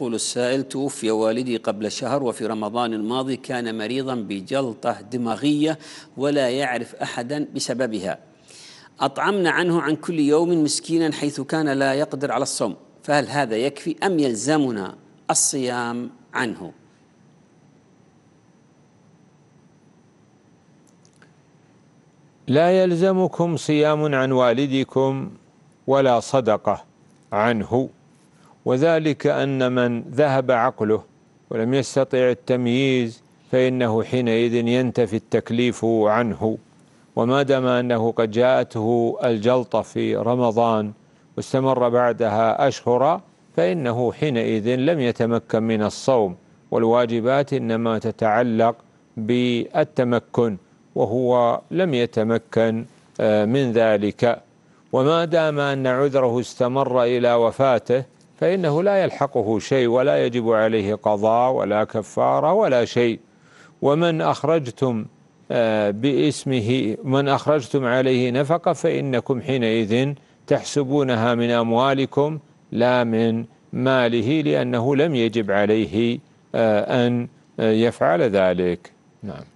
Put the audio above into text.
يقول السائل توفي والدي قبل شهر وفي رمضان الماضي كان مريضا بجلطة دماغية ولا يعرف أحدا بسببها أطعمنا عنه عن كل يوم مسكينا حيث كان لا يقدر على الصوم فهل هذا يكفي أم يلزمنا الصيام عنه لا يلزمكم صيام عن والدكم ولا صدقة عنه وذلك أن من ذهب عقله ولم يستطع التمييز فإنه حينئذ ينتفي التكليف عنه وما دام أنه قد جاءته الجلطة في رمضان واستمر بعدها أشهر فإنه حينئذ لم يتمكن من الصوم والواجبات إنما تتعلق بالتمكن وهو لم يتمكن آه، من ذلك وما دام أن عذره استمر إلى وفاته فإنه لا يلحقه شيء ولا يجب عليه قضاء ولا كفارة ولا شيء ومن أخرجتم آه، باسمه من أخرجتم عليه نفقة فإنكم حينئذ تحسبونها من أموالكم لا من ماله لأنه لم يجب عليه آه، أن آه، يفعل ذلك نعم